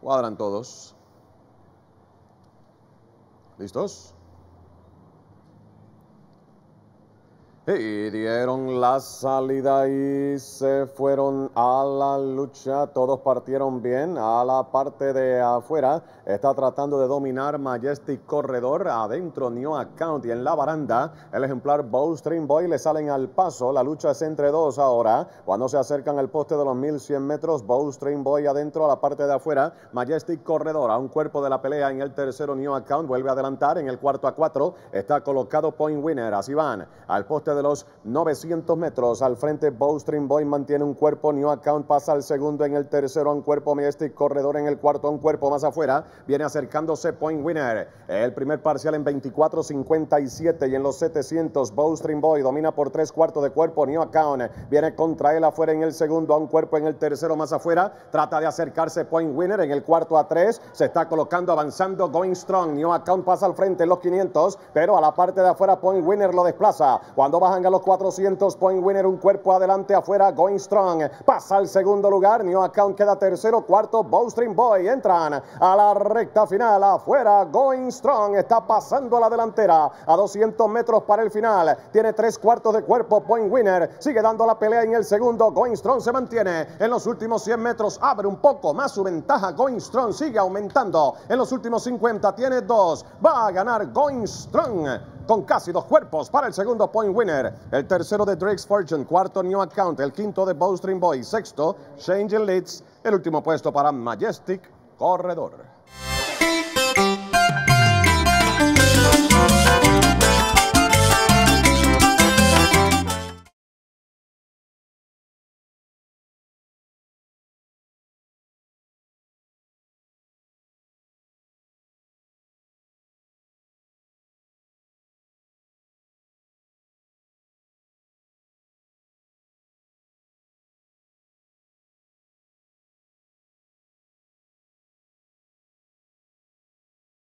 Cuadran todos. ¿Listos? Y dieron la salida y se fueron a la lucha. Todos partieron bien a la parte de afuera. Está tratando de dominar Majestic Corredor. Adentro New Account y en la baranda. El ejemplar stream Boy le salen al paso. La lucha es entre dos ahora. Cuando se acercan al poste de los 1100 metros, stream Boy adentro a la parte de afuera. Majestic Corredor a un cuerpo de la pelea en el tercero New Account. Vuelve a adelantar en el cuarto a cuatro. Está colocado Point Winner. Así van al poste de los 900 metros. Al frente, Bowstring Boy mantiene un cuerpo, New Account pasa al segundo, en el tercero un cuerpo, Majestic Corredor en el cuarto un cuerpo, más afuera, viene acercándose Point Winner. El primer parcial en 24 57 y en los 700, Bowstring Boy domina por tres cuartos de cuerpo, New Account viene contra él afuera en el segundo, a un cuerpo en el tercero, más afuera, trata de acercarse Point Winner en el cuarto a tres, se está colocando, avanzando, going strong, New Account pasa al frente en los 500, pero a la parte de afuera Point Winner lo desplaza. Cuando bajan a los 400. Point winner, un cuerpo adelante, afuera. Going strong. Pasa al segundo lugar. New Account queda tercero. Cuarto, Bowstring Boy. Entran a la recta final. Afuera, Going strong. Está pasando la delantera. A 200 metros para el final. Tiene tres cuartos de cuerpo. Point winner. Sigue dando la pelea en el segundo. Going strong se mantiene en los últimos 100 metros. Abre un poco más su ventaja. Going strong sigue aumentando. En los últimos 50 tiene dos. Va a ganar Going strong con casi dos cuerpos para el segundo point winner. El tercero de Drake's Fortune, cuarto New Account, el quinto de Bowstring Boy, sexto Changing Leads, el último puesto para Majestic Corredor.